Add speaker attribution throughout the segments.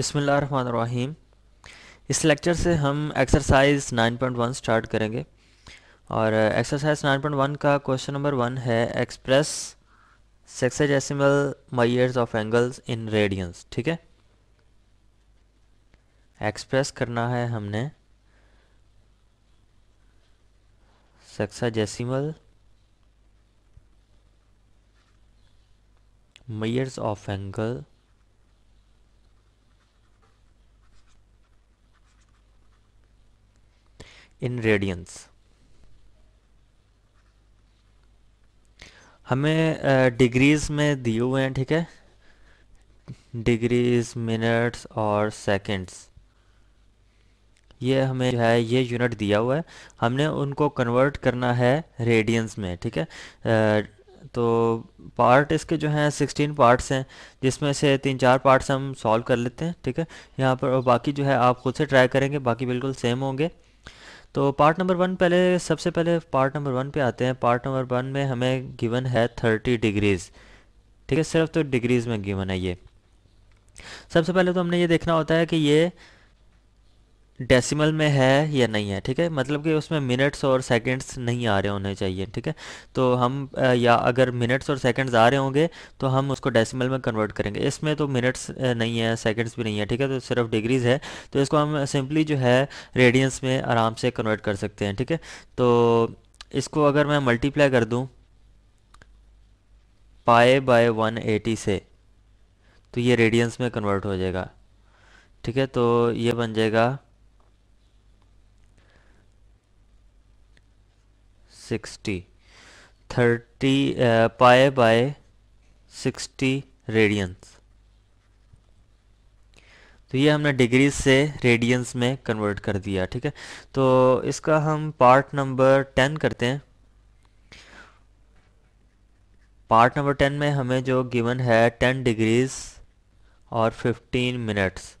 Speaker 1: बिसमीम इस लेक्चर से हम एक्सरसाइज 9.1 स्टार्ट करेंगे और एक्सरसाइज uh, 9.1 का क्वेश्चन नंबर वन है express sexagesimal measures of angles in radians ठीक है एक्सप्रेस करना है हमने sexagesimal measures of angle in radians हमें डिग्रीज में दिए हुए हैं ठीक है डिग्रीज मिनट्स और सेकंड्स ये हमें जो है ये यूनिट दिया हुआ है हमने उनको कन्वर्ट करना है रेडियंस में ठीक है तो पार्ट इसके जो हैं सिक्सटीन पार्ट्स हैं जिसमें से तीन चार पार्ट्स हम सॉल्व कर लेते हैं ठीक है यहाँ पर और बाकी जो है आप खुद से ट्राई करेंगे बाकी बिल्कुल सेम होंगे तो पार्ट नंबर वन पहले सबसे पहले पार्ट नंबर वन पे आते हैं पार्ट नंबर वन में हमें गिवन है थर्टी डिग्रीज़ ठीक है सिर्फ तो डिग्रीज़ में गिवन है ये सबसे पहले तो हमने ये देखना होता है कि ये डेसिमल में है या नहीं है ठीक है मतलब कि उसमें मिनट्स और सेकंड्स नहीं आ रहे होने चाहिए ठीक है तो हम या अगर मिनट्स और सेकंड्स आ रहे होंगे तो हम उसको डेसिमल में कन्वर्ट करेंगे इसमें तो मिनट्स नहीं है सेकंड्स भी नहीं है ठीक है तो सिर्फ डिग्रीज है तो इसको हम सिंपली जो है रेडियंस में आराम से कन्वर्ट कर सकते हैं ठीक है तो इसको अगर मैं मल्टीप्लाई कर दूँ पाए बाय वन से तो ये रेडियंस में कन्वर्ट हो जाएगा ठीक है तो ये बन जाएगा thirty pi by sixty radiance तो ये हमने डिग्रीज से रेडियंस में कन्वर्ट कर दिया ठीक है तो इसका हम पार्ट नंबर टेन करते हैं पार्ट नंबर टेन में हमें जो गिवन है टेन डिग्रीज और फिफ्टीन मिनट्स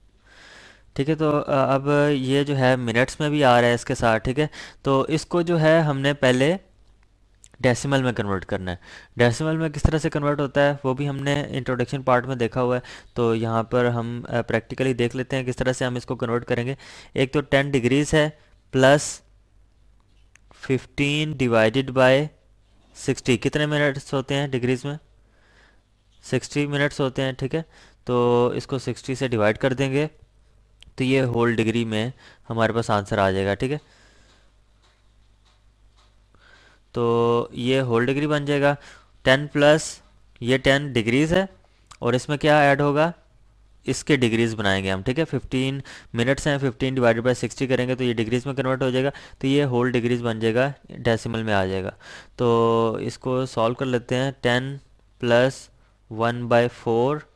Speaker 1: ठीक है तो अब ये जो है मिनट्स में भी आ रहा है इसके साथ ठीक है तो इसको जो है हमने पहले डेसिमल में कन्वर्ट करना है डेसिमल में किस तरह से कन्वर्ट होता है वो भी हमने इंट्रोडक्शन पार्ट में देखा हुआ है तो यहाँ पर हम प्रैक्टिकली देख लेते हैं किस तरह से हम इसको कन्वर्ट करेंगे एक तो टेन डिग्रीज़ है plus fifteen divided by sixty कितने मिनट्स होते हैं डिग्रीज़ में सिक्सटी मिनट्स होते हैं ठीक है तो इसको सिक्सटी से डिवाइड कर देंगे तो ये होल डिग्री में हमारे पास आंसर आ जाएगा ठीक है तो ये होल डिग्री बन जाएगा टेन प्लस ये टेन डिग्रीज़ है और इसमें क्या ऐड होगा इसके डिग्रीज़ बनाएंगे हम ठीक है फिफ्टीन मिनट्स हैं फिफ्टीन डिवाइडेड बाई सिक्सटी करेंगे तो ये डिग्रीज़ में कन्वर्ट हो जाएगा तो ये होल डिग्रीज़ बन जाएगा डेसिमल में आ जाएगा तो इसको सॉल्व कर लेते हैं ten plus one by four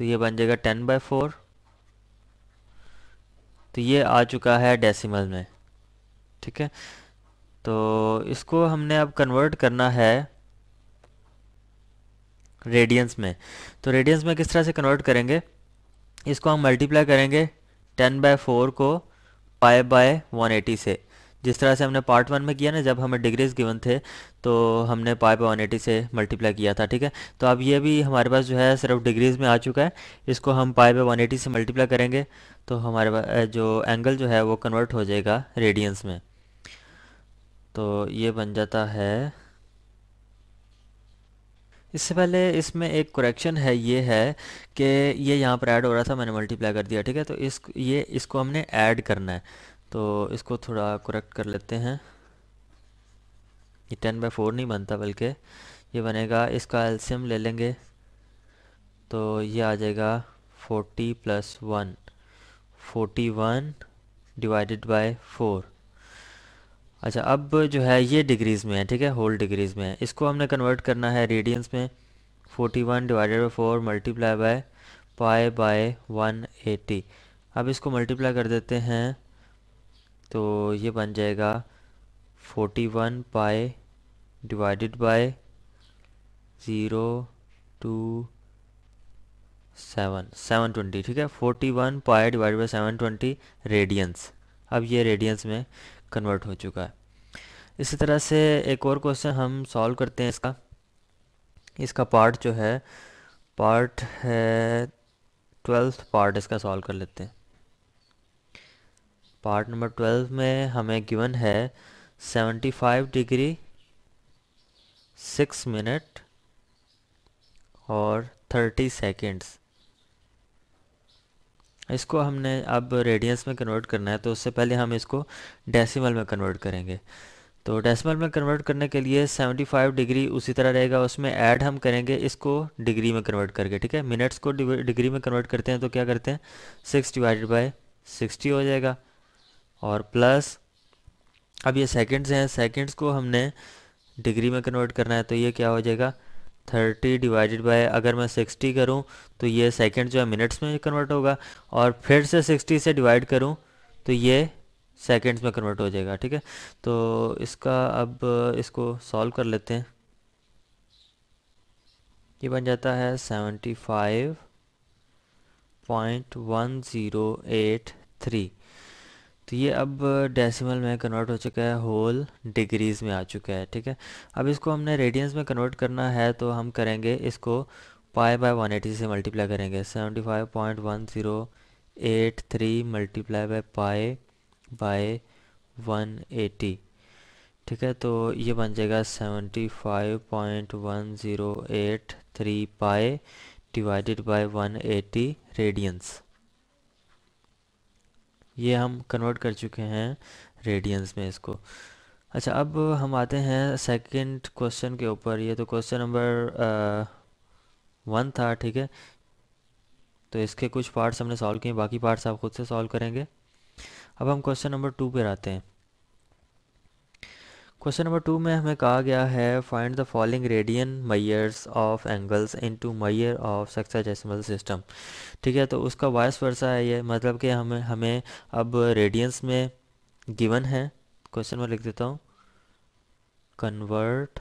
Speaker 1: तो ये बन जाएगा टेन बाई फोर तो ये आ चुका है डेसिमल में ठीक है तो इसको हमने अब कन्वर्ट करना है रेडियंस में तो रेडियंस में किस तरह से कन्वर्ट करेंगे इसको हम मल्टीप्लाई करेंगे टेन बाय फोर को पाए बाय वन एटी से जिस तरह से हमने पार्ट वन में किया ना जब हमें डिग्रीज गिवन थे तो हमने पाई बाई वन एटी से मल्टीप्लाई किया था ठीक है तो अब ये भी हमारे पास जो है सिर्फ डिग्रीज़ में आ चुका है इसको हम पाई बाई वन एटी से मल्टीप्लाई करेंगे तो हमारे पास जो एंगल जो है वो कन्वर्ट हो जाएगा रेडियंस में तो ये बन जाता है इससे पहले इसमें एक करेक्शन है ये है कि ये यहाँ पर ऐड हो रहा था मैंने मल्टीप्लाई कर दिया ठीक है तो इस ये इसको हमने ऐड करना है तो इसको थोड़ा करेक्ट कर लेते हैं ये टेन बाई फोर नहीं बनता बल्कि ये बनेगा इसका एल्शियम ले लेंगे तो ये आ जाएगा forty plus one forty one divided by four अच्छा अब जो है ये डिग्रीज़ में है ठीक है होल डिग्रीज़ में है इसको हमने कन्वर्ट करना है रेडियंस में forty one divided by four multiply by pi by one eighty अब इसको मल्टीप्लाई कर देते हैं तो ये बन जाएगा forty one pi divided by zero two seven seven twenty ठीक है forty one pi divide by seven twenty radians अब ये रेडियंस में कन्वर्ट हो चुका है इसी तरह से एक और क्वेश्चन हम सॉल्व करते हैं इसका इसका पार्ट जो है पार्ट है ट्वेल्थ पार्ट इसका सॉल्व कर लेते हैं पार्ट नंबर ट्वेल्व में हमें गिवन है seventy five degree six minute और थर्टी सेकेंड्स इसको हमने अब रेडियंस में कन्वर्ट करना है तो उससे पहले हम इसको डेसिमल में कन्वर्ट करेंगे तो डेसिमल में कन्वर्ट करने के लिए 75 डिग्री उसी तरह रहेगा उसमें ऐड हम करेंगे इसको डिग्री में कन्वर्ट करके ठीक है मिनट्स को डिग्री में कन्वर्ट करते हैं तो क्या करते हैं सिक्स डिवाइडेड बाई सिक्सटी हो जाएगा और प्लस अब ये सेकेंड्स हैं सेकेंड्स को हमने डिग्री में कन्वर्ट करना है तो ये क्या हो जाएगा थर्टी डिवाइडेड बाय अगर मैं सिक्सटी करूँ तो ये सेकेंड जो है मिनट्स में कन्वर्ट होगा और फिर से सिक्सटी से डिवाइड करूँ तो ये सेकेंड्स में कन्वर्ट हो जाएगा ठीक है तो इसका अब इसको सॉल्व कर लेते हैं ये बन जाता है seventy five point one zero eight three तो ये अब डेसिमल में कन्वर्ट हो चुका है होल डिग्रीज़ में आ चुका है ठीक है अब इसको हमने रेडियंस में कन्वर्ट करना है तो हम करेंगे इसको पाई बाय 180 से मल्टीप्लाई करेंगे 75.1083 मल्टीप्लाई बाय पाई बाय 180 ठीक है तो ये बन जाएगा 75.1083 पाई डिवाइडेड बाय 180 रेडियंस ये हम कन्वर्ट कर चुके हैं रेडियंस में इसको अच्छा अब हम आते हैं सेकंड क्वेश्चन के ऊपर ये तो क्वेश्चन नंबर वन था ठीक है तो इसके कुछ पार्ट्स हमने सॉल्व किए बाकी पार्ट्स आप खुद से सॉल्व करेंगे अब हम क्वेश्चन नंबर टू पर आते हैं क्वेश्चन नंबर टू में हमें कहा गया है find the following radian measures of angles into measure of sexagesimal system ठीक है तो उसका वॉयस वर्षा है ये मतलब कि हमें हमें अब रेडियंस में गिवन है क्वेश्चन में लिख देता हूँ convert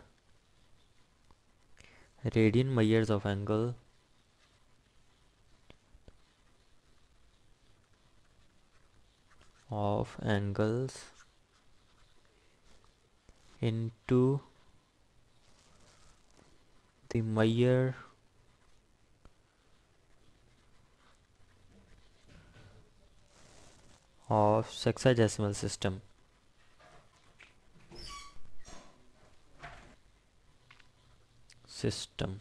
Speaker 1: radian measures of angle of angles into the Meyer of sexagesimal system. System.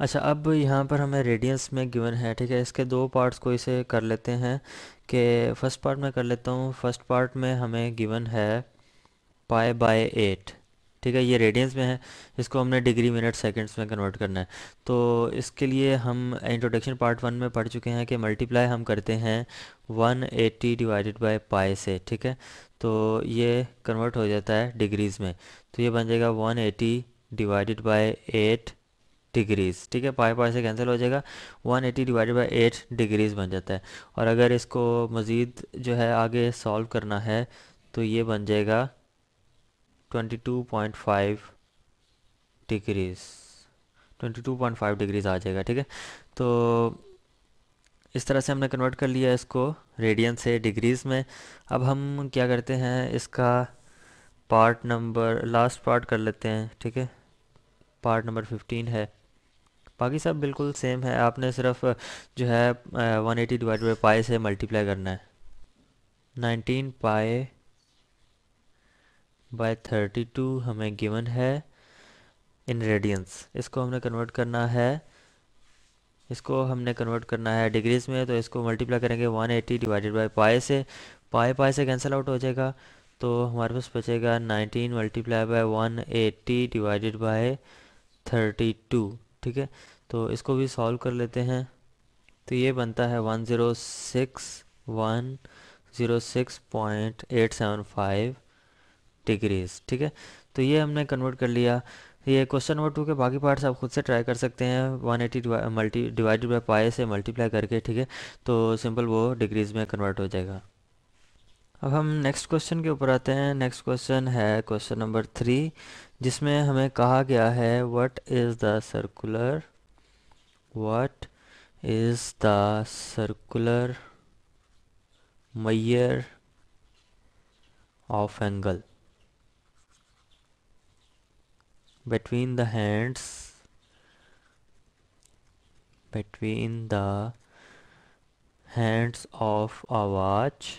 Speaker 1: अच्छा अब यहाँ पर हमें रेडियंस में गिवन है ठीक है इसके दो पार्ट्स को इसे कर लेते हैं कि फ़र्स्ट पार्ट में कर लेता हूँ फर्स्ट पार्ट में हमें गिवन है पाए बाय एट ठीक है ये रेडियंस में है इसको हमने डिग्री मिनट सेकंड्स में कन्वर्ट करना है तो इसके लिए हम इंट्रोडक्शन पार्ट वन में पढ़ चुके हैं कि मल्टीप्लाई हम करते हैं 180 डिवाइडेड बाय पाए से ठीक है तो ये कन्वर्ट हो जाता है डिग्रीज़ में तो ये बन जाएगा 180 डिवाइडेड बाय एट डिग्रीज़ ठीक है पाई पाई से कैंसिल हो जाएगा 180 eighty divide by eight degrees बन जाता है और अगर इसको मज़ीद जो है आगे सॉल्व करना है तो ये बन जाएगा 22.5 डिग्रीज़ 22.5 डिग्रीज़ आ जाएगा ठीक है तो इस तरह से हमने कन्वर्ट कर लिया इसको रेडियन से डिग्रीज़ में अब हम क्या करते हैं इसका पार्ट नंबर लास्ट पार्ट कर लेते हैं ठीक है पार्ट नंबर 15 है बाकी सब बिल्कुल सेम है आपने सिर्फ जो है वन एटी डिवाइड बाई पाए से मल्टीप्लाई करना है nineteen pi by thirty two हमें गिवन है इन रेडियंस इसको हमने कन्वर्ट करना है इसको हमने कन्वर्ट करना है डिग्रीज में तो इसको मल्टीप्लाई करेंगे 180 एटी डिवाइडेड बाई पाए से पाए पाए से कैंसिल आउट हो जाएगा तो हमारे पास बचेगा 19 मल्टीप्लाई बाय 180 डिवाइडेड बाय 32 ठीक है तो इसको भी सॉल्व कर लेते हैं तो ये बनता है one zero six one zero six point eight seven five degrees ठीक है तो ये हमने कन्वर्ट कर लिया ये क्वेश्चन नंबर टू के बाकी पार्ट्स आप खुद से ट्राई कर सकते हैं 180 एटी मल्टी डिवाइडेड बाई पाए से मल्टीप्लाई करके ठीक है तो सिंपल वो डिग्रीज में कन्वर्ट हो जाएगा अब हम नेक्स्ट क्वेश्चन के ऊपर आते हैं नेक्स्ट क्वेश्चन है क्वेश्चन नंबर थ्री जिसमें हमें कहा गया है what is the circular what is the circular measure of angle between the hands between the hands of a watch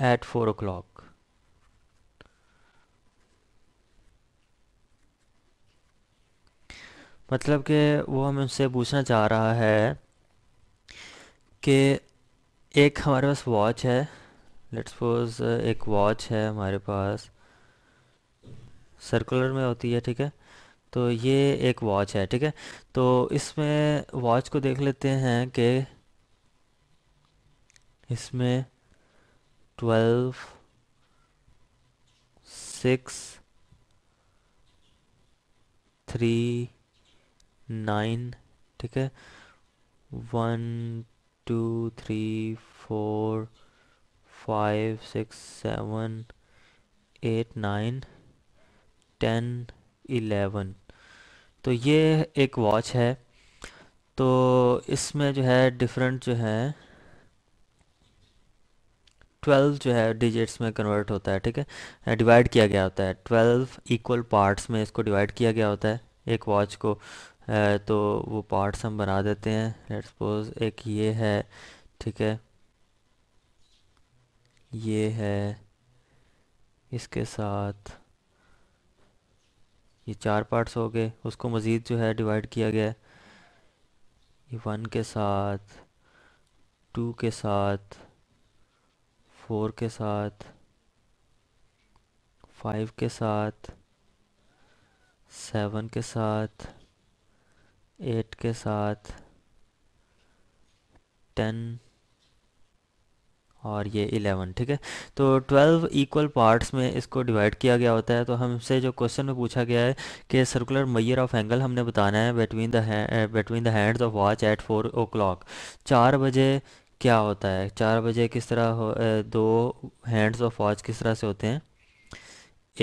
Speaker 1: at 4 o'clock. मतलब कि वो हम उनसे पूछना चाह रहा है कि एक हमारे पास वॉच है लेट्स सपोज uh, एक वॉच है हमारे पास सर्कुलर में होती है ठीक है तो ये एक वॉच है ठीक है तो इसमें वॉच को देख लेते हैं कि इसमें ट्वेल्व सिक्स थ्री नाइन ठीक है one two three four five six seven eight nine ten eleven तो ये एक वॉच है तो इसमें जो है डिफरेंट जो है ट्वेल्व जो है डिजिट्स में कन्वर्ट होता है ठीक है डिवाइड किया गया होता है ट्वेल्व इक्वल पार्ट्स में इसको डिवाइड किया गया होता है एक वॉच को तो वो पार्ट्स हम बना देते हैं लेट सपोज एक ये है ठीक है ये है इसके साथ ये चार पार्ट्स हो गए उसको मज़ीद जो है डिवाइड किया गया ये वन के साथ टू के साथ फोर के साथ फाइव के साथ सेवन के साथ एट के साथ टेन और ये इलेवन ठीक है तो ट्वेल्व इक्वल पार्ट्स में इसको डिवाइड किया गया होता है तो हमसे जो क्वेश्चन में पूछा गया है कि सर्कुलर मैयर ऑफ एंगल हमने बताना है between the between the hands of watch at four o'clock चार बजे क्या होता है चार बजे किस तरह हो दो हैंड्स ऑफ वॉच किस तरह से होते हैं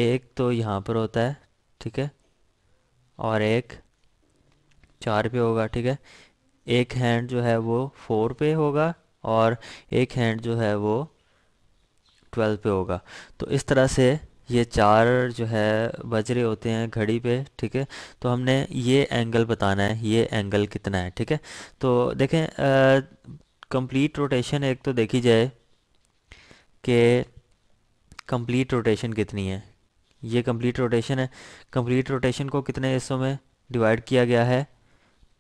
Speaker 1: एक तो यहाँ पर होता है ठीक है और एक चार पे होगा ठीक है एक हैंड जो है वो फोर पे होगा और एक हैंड जो है वो ट्वेल्व पे होगा तो इस तरह से ये चार जो है बज रहे होते हैं घड़ी पे ठीक है तो हमने ये एंगल बताना है ये एंगल कितना है ठीक है तो देखें आ, कंप्लीट रोटेशन एक तो देखी जाए कि कंप्लीट रोटेशन कितनी है ये कंप्लीट रोटेशन है कंप्लीट रोटेशन को कितने हिस्सों में डिवाइड किया गया है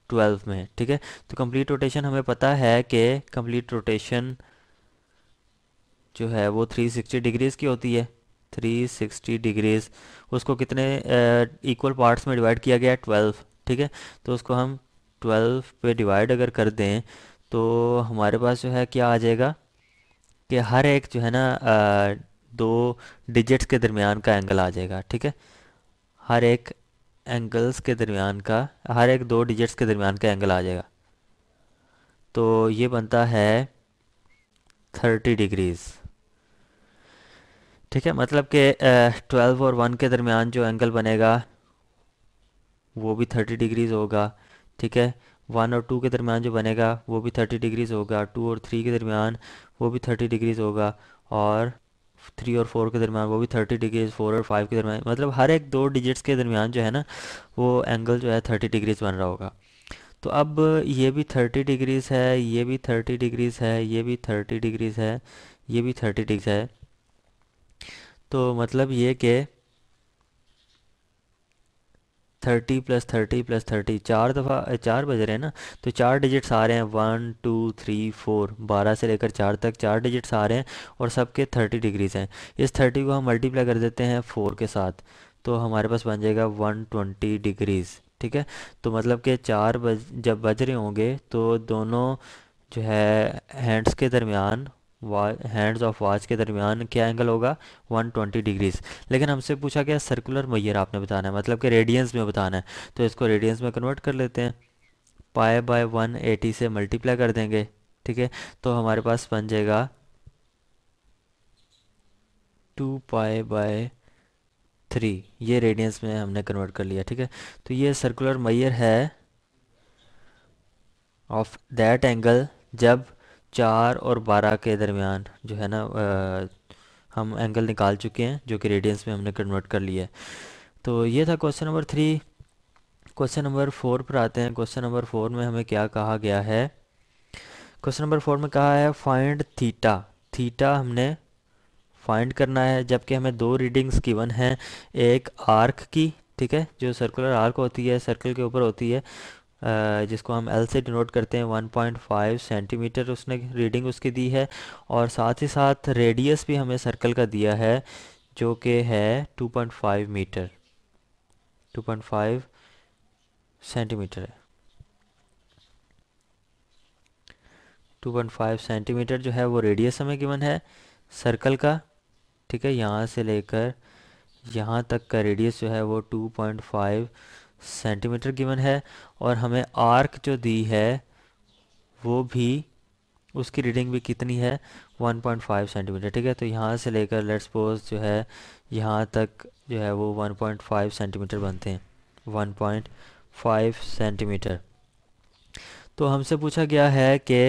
Speaker 1: ट्वेल्व में ठीक है तो कंप्लीट रोटेशन हमें पता है कि कंप्लीट रोटेशन जो है वो 360 डिग्रीज़ की होती है 360 डिग्रीज़ उसको कितने इक्वल uh, पार्ट्स में डिवाइड किया गया है ट्वेल्व ठीक है तो उसको हम ट्वेल्व पे डिवाइड अगर कर दें तो हमारे पास जो है क्या आ जाएगा कि हर एक जो है ना दो डिजिट्स के दरमियान का एंगल आ जाएगा ठीक है हर एक एंगल्स के दरमियान का हर एक दो डिजिट्स के दरमियान का एंगल आ जाएगा तो ये बनता है थर्टी डिग्रीज़ ठीक है मतलब कि ट्वेल्व और वन के दरमियान जो एंगल बनेगा वो भी थर्टी डिग्रीज़ होगा ठीक है वन और टू के दरमियान जो बनेगा वो भी थर्टी डिग्रीज़ होगा टू और थ्री के दरमियान वो भी थर्टी डिग्रीज़ होगा और थ्री और फोर के दरमियान वो भी थर्टी डिग्रीज फोर और फाइव के दरमियान मतलब हर एक दो डिजिट्स के दरमियान जो है ना वो एंगल जो है थर्टी डिग्रीज़ बन रहा होगा तो अब ये भी थर्टी डिग्रीज़ है ये भी थर्टी डिग्रीज़ है ये भी थर्टी डिग्रीज़ है ये भी थर्टी डिग्रीज है तो मतलब ये कि thirty plus thirty plus thirty चार दफ़ा चार बज रहे हैं ना तो चार डिजिट्स आ रहे हैं वन टू थ्री फोर बारह से लेकर चार तक चार डिजिट्स आ रहे हैं और सबके थर्टी डिग्रीज हैं इस थर्टी को हम मल्टीप्लाई कर देते हैं फोर के साथ तो हमारे पास बन जाएगा वन ट्वेंटी डिग्रीज़ ठीक है तो मतलब कि चार बज जब बज रहे होंगे तो दोनों जो है हैंड्स के दरमियान हैंड्स ऑफ वॉच के दरमियान क्या एंगल होगा 120 डिग्रीज लेकिन हमसे पूछा गया सर्कुलर मैयर आपने बताना है मतलब कि रेडियंस में बताना है तो इसको रेडियंस में कन्वर्ट कर लेते हैं पाए बाय 180 से मल्टीप्लाई कर देंगे ठीक है तो हमारे पास बन जाएगा टू पाए बाय थ्री ये रेडियंस में हमने कन्वर्ट कर लिया ठीक है तो ये सर्कुलर मैयर है ऑफ दैट एंगल जब चार और बारह के दरमियान जो है ना आ, हम एंगल निकाल चुके हैं जो कि रेडियंस में हमने कन्वर्ट कर लिया है तो ये था question number three question number four पर आते हैं क्वेश्चन नंबर फोर में हमें क्या कहा गया है क्वेश्चन नंबर फोर में कहा है फाइंड थीटा थीटा हमने फाइंड करना है जबकि हमें दो रीडिंग्स गिवन हैं एक आर्क की ठीक है जो सर्कुलर आर्क होती है सर्कल के ऊपर होती है जिसको हम एल से डिनोट करते हैं 1.5 सेंटीमीटर उसने रीडिंग उसकी दी है और साथ ही साथ रेडियस भी हमें सर्कल का दिया है जो कि है 2.5 मीटर 2.5 सेंटीमीटर है 2.5 सेंटीमीटर जो है वो रेडियस हमें गिवन है सर्कल का ठीक है यहाँ से लेकर यहाँ तक का रेडियस जो है वो 2.5 सेंटीमीटर गिवन है और हमें आर्क जो दी है वो भी उसकी रीडिंग भी कितनी है 1.5 सेंटीमीटर ठीक है तो यहाँ से लेकर लेट्स सपोज जो है यहाँ तक जो है वो 1.5 सेंटीमीटर बनते हैं 1.5 सेंटीमीटर तो हमसे पूछा गया है कि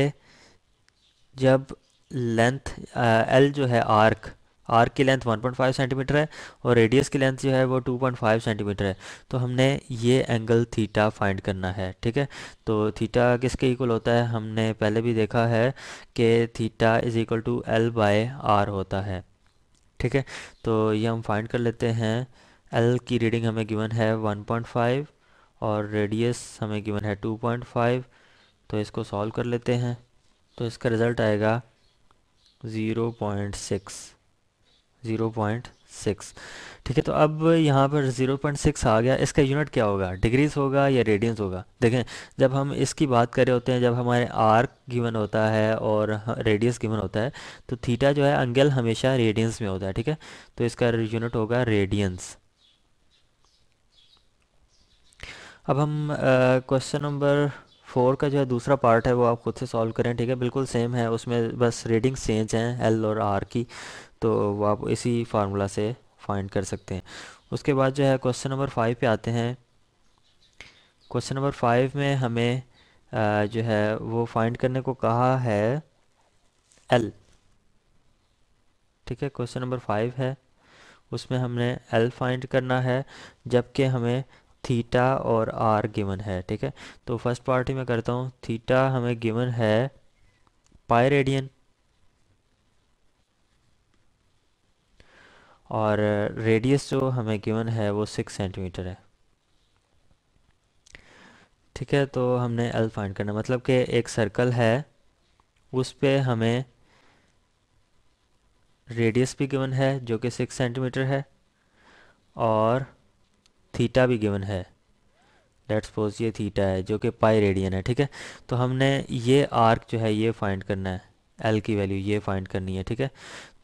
Speaker 1: जब लेंथ एल जो है आर्क आर्क की लेंथ 1.5 सेंटीमीटर है और रेडियस की लेंथ जो है वो 2.5 सेंटीमीटर है तो हमने ये एंगल थीटा फाइंड करना है ठीक है तो थीटा किसके इक्वल होता है हमने पहले भी देखा है कि theta is equal to L by R होता है ठीक है तो ये हम फाइंड कर लेते हैं एल की रीडिंग हमें गिवन है 1.5 और रेडियस हमें गिवन है 2.5 तो इसको सॉल्व कर लेते हैं तो इसका रिज़ल्ट आएगा सिक्स ज़ीरो पॉइंट सिक्स ठीक है तो अब यहाँ पर ज़ीरो पॉइंट सिक्स आ गया इसका यूनिट क्या होगा डिग्रीज होगा या रेडियंस होगा देखें जब हम इसकी बात कर रहे होते हैं जब हमारे आर्क गिवन होता है और रेडियस गिवन होता है तो थीटा जो है एंगल हमेशा रेडियंस में होता है ठीक है तो इसका यूनिट होगा रेडियंस अब हम क्वेश्चन नंबर फोर का जो है दूसरा पार्ट है वो आप खुद से सॉल्व करें ठीक है बिल्कुल सेम है उसमें बस रीडिंग चेंज हैं एल और आर की तो वो आप इसी फार्मूला से फाइंड कर सकते हैं उसके बाद जो है क्वेश्चन नंबर फाइव पे आते हैं क्वेश्चन नंबर फाइव में हमें आ, जो है वो फाइंड करने को कहा है एल ठीक है क्वेश्चन नंबर फाइव है उसमें हमने एल फाइंड करना है जबकि हमें थीटा और आर गिवन है ठीक है तो फर्स्ट पार्टी में करता हूँ थीटा हमें गिवन है पाई रेडियन और रेडियस जो हमें गिवन है वो सिक्स सेंटीमीटर है ठीक है तो हमने एल फाइंड करना मतलब कि एक सर्कल है उस पर हमें रेडियस भी गिवन है जो कि सिक्स सेंटीमीटर है और थीटा भी गिवन है लेट्स सपोज ये थीटा है जो कि पाई रेडियन है ठीक है तो हमने ये आर्क जो है ये फाइंड करना है एल की वैल्यू ये फाइंड करनी है ठीक है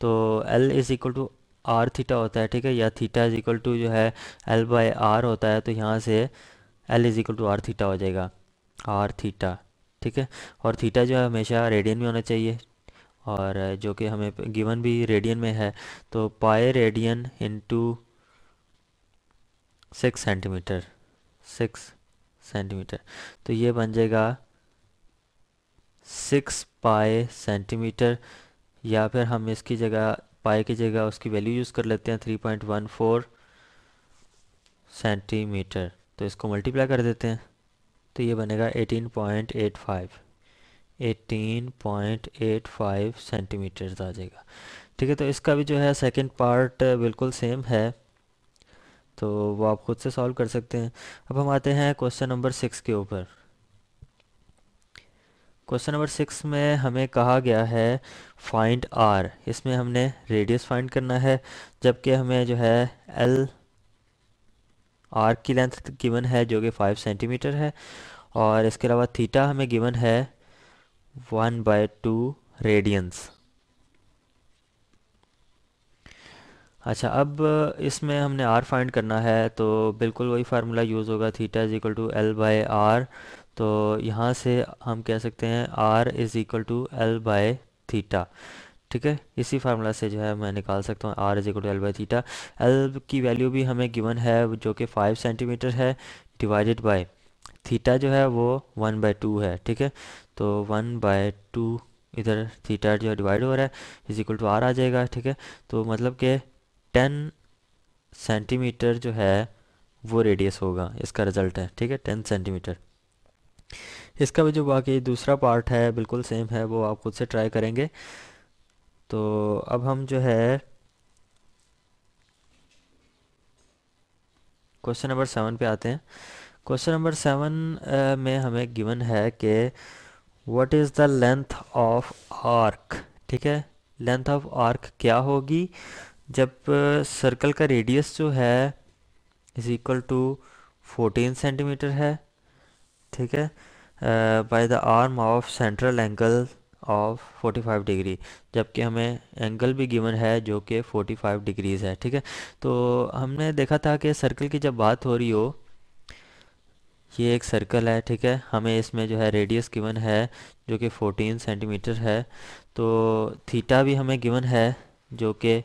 Speaker 1: तो L is equal to R theta होता है ठीक है या थीटा इज़ इक्वल टू जो है एल बाय आर होता है तो यहाँ से L is equal to R theta हो जाएगा आर थीटा ठीक है और थीटा जो है हमेशा रेडियन में होना चाहिए और जो कि हमें गिवन भी रेडियन में है तो pi radian into six centimeter six centimeter तो ये बन जाएगा सिक्स पाए सेंटीमीटर या फिर हम इसकी जगह पाए की जगह उसकी वैल्यू यूज़ कर लेते हैं three point one four centimeter तो इसको मल्टीप्लाई कर देते हैं तो ये बनेगा eighteen point eight five eighteen point eight five centimeters आ जाएगा ठीक है तो इसका भी जो है सेकंड पार्ट बिल्कुल सेम है तो वो आप खुद से सॉल्व कर सकते हैं अब हम आते हैं क्वेश्चन नंबर सिक्स के ऊपर क्वेश्चन नंबर सिक्स में हमें कहा गया है फाइंड आर इसमें हमने रेडियस फाइंड करना है जबकि हमें जो है एल आर की लेंथ गिवन है जो कि फाइव सेंटीमीटर है और इसके अलावा थीटा हमें गिवन है वन बाय टू रेडियंस अच्छा अब इसमें हमने आर फाइंड करना है तो बिल्कुल वही फार्मूला यूज़ होगा theta is equal to L by R तो यहाँ से हम कह सकते हैं R is equal to L by theta ठीक है इसी फार्मूला से जो है मैं निकाल सकता हूँ R is equal to L by theta L की वैल्यू भी हमें गिवन है जो कि फाइव सेंटीमीटर है डिवाइडेड बाई थीटा जो है वो वन बाय टू है ठीक है तो वन बाय टू इधर थीटा जो है डिवाइड हो रहा है इज इक्वल टू आर आ जाएगा ठीक है तो मतलब कि टेन सेंटीमीटर जो है वो रेडियस होगा इसका रिज़ल्ट है ठीक है टेन सेंटीमीटर इसका भी जो बाकी दूसरा पार्ट है बिल्कुल सेम है वो आप खुद से ट्राई करेंगे तो अब हम जो है क्वेश्चन नंबर सेवन पे आते हैं क्वेश्चन नंबर सेवन में हमें गिवन है कि what is the length of arc ठीक है लेंथ ऑफ आर्क क्या होगी जब सर्कल का रेडियस जो है is equal to fourteen centimeter है ठीक है by the arm of central angle of 45 degree जबकि हमें एंगल भी गिवन है जो कि 45 डिग्रीज़ है ठीक है तो हमने देखा था कि सर्कल की जब बात हो रही हो ये एक सर्कल है ठीक है हमें इसमें जो है रेडियस गिवन है जो कि 14 सेंटीमीटर है तो थीटा भी हमें गिवन है जो कि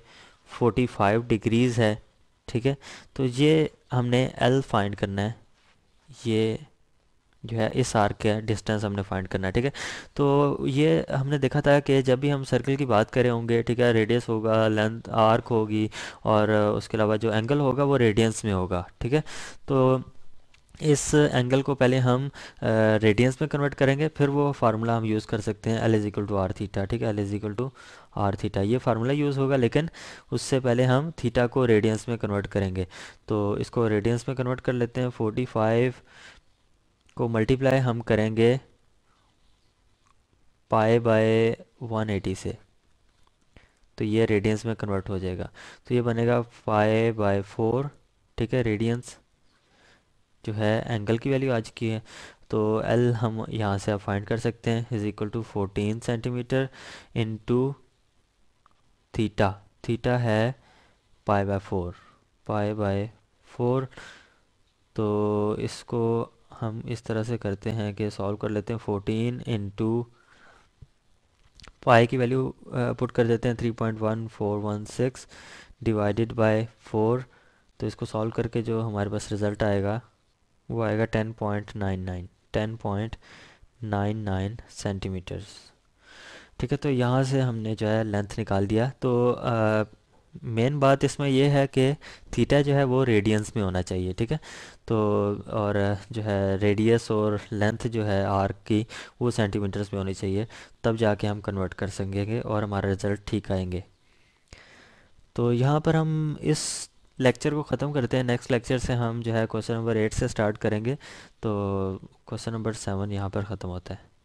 Speaker 1: 45 डिग्रीज़ है ठीक है तो ये हमने एल फाइंड करना है ये जो है इस आर्क का डिस्टेंस हमने फाइंड करना है ठीक है तो ये हमने देखा था कि जब भी हम सर्कल की बात करें होंगे ठीक है रेडियस होगा लेंथ आर्क होगी और उसके अलावा जो एंगल होगा वो रेडियंस में होगा ठीक है तो इस एंगल को पहले हम रेडियंस में कन्वर्ट करेंगे फिर वो फार्मूला हम यूज़ कर सकते हैं L is equal to R theta ठीक है L is equal to R theta ये फार्मूला यूज़ होगा लेकिन उससे पहले हम थीटा को रेडियंस में कन्वर्ट करेंगे तो इसको रेडियंस में कन्वर्ट कर लेते हैं फोर्टी फाइव को मल्टीप्लाई हम करेंगे पाए बाय वन एटी से तो ये रेडियंस में कन्वर्ट हो जाएगा तो ये बनेगा फाए बाय फोर ठीक है रेडियंस जो है एंगल की वैल्यू आज की है तो एल हम यहाँ से आप फाइंड कर सकते हैं is equal to fourteen centimeter into theta theta है pi by four pi by four तो इसको हम इस तरह से करते हैं कि सॉल्व कर लेते हैं फोर्टीन इंटू पाए की वैल्यू पुट कर देते हैं three point one four one six divided by four तो इसको सॉल्व करके जो हमारे पास रिज़ल्ट आएगा वो आएगा ten point nine nine ten point nine nine centimeters ठीक है तो यहाँ से हमने जो है लेंथ निकाल दिया तो मेन बात इसमें यह है कि थीटा जो है वो रेडियंस में होना चाहिए ठीक है तो और जो है रेडियस और लेंथ जो है आर की वो सेंटीमीटर्स में होनी चाहिए तब जाके हम कन्वर्ट कर सकेंगे और हमारा रिज़ल्ट ठीक आएंगे तो यहाँ पर हम इस लेक्चर को ख़त्म करते हैं नेक्स्ट लेक्चर से हम जो है क्वेश्चन नंबर एट से स्टार्ट करेंगे तो क्वेश्चन नंबर सेवन यहाँ पर ख़त्म होता है